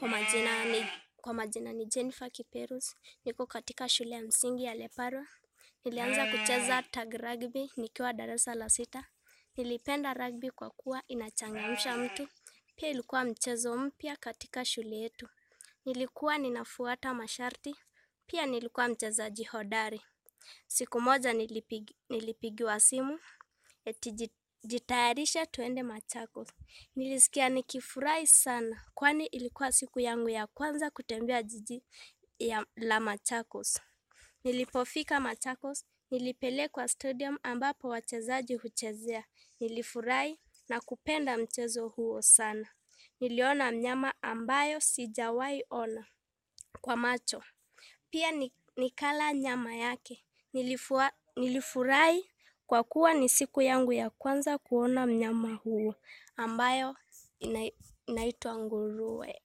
Kwa majina ni, kwa majina ni Jennifer Kiperus, niko katika shule ya msingi ya Leparwa. Nilianza kucheza tag rugby nikiwa darasa la sita. Nilipenda rugby kwa kuwa inachangamsha mtu, pia ilikuwa mchezo mpya katika shule yetu. Nilikuwa ninafuata masharti, pia nilikuwa mchezaji hodari. Siku moja nilipig, nilipigiwa simu eti jitayarisha tuende Machakos. Nilisikia nikifurahi sana kwani ilikuwa siku yangu ya kwanza kutembea jiji ya, la Machakos. Nilipofika Machakos, nilipelekwa stadium ambapo wachezaji huchezea. Nilifurahi na kupenda mchezo huo sana. Niliona mnyama ambayo sijawahi ona kwa macho. Pia nikala nyama yake. Nilifurahi kwa kuwa ni siku yangu ya kwanza kuona mnyama huu ambayo inaitwa nguruwe.